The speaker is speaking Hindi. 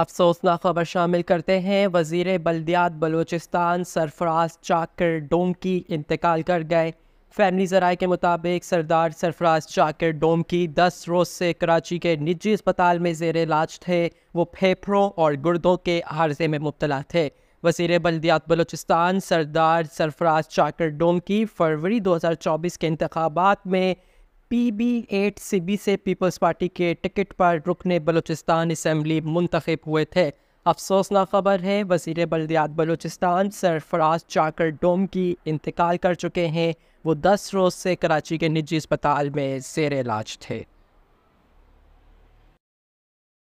अफसोसनाक खबर शामिल करते हैं वजीर बल्दियात बलोचिस्तान सरफराज चाकर डोम की इंतकाल कर गए फैमिली जराए के मुताबिक सरदार सरफराज चाकर डोम की दस रोज़ से कराची के निजी अस्पताल में जेर इलाज थे वो फेफड़ों और गुर्दों के हारजे में मुबतला थे वजीर बल्दियात बलोचिस्तान सरदार सरफराज चाकर डोम की फरवरी 2024 के इंतबात में पी बी एट सी बी से पीपल्स पार्टी के टिकट पर रुकने बलूचिस्तान इसम्बली मुंतखब हुए थे अफसोसनाक खबर है वजीर बल्दियात बलूचिस्तान सरफराज चाकर डोम की इंतकाल कर चुके हैं वो दस रोज़ से कराची के निजी अस्पताल में जेर इलाज थे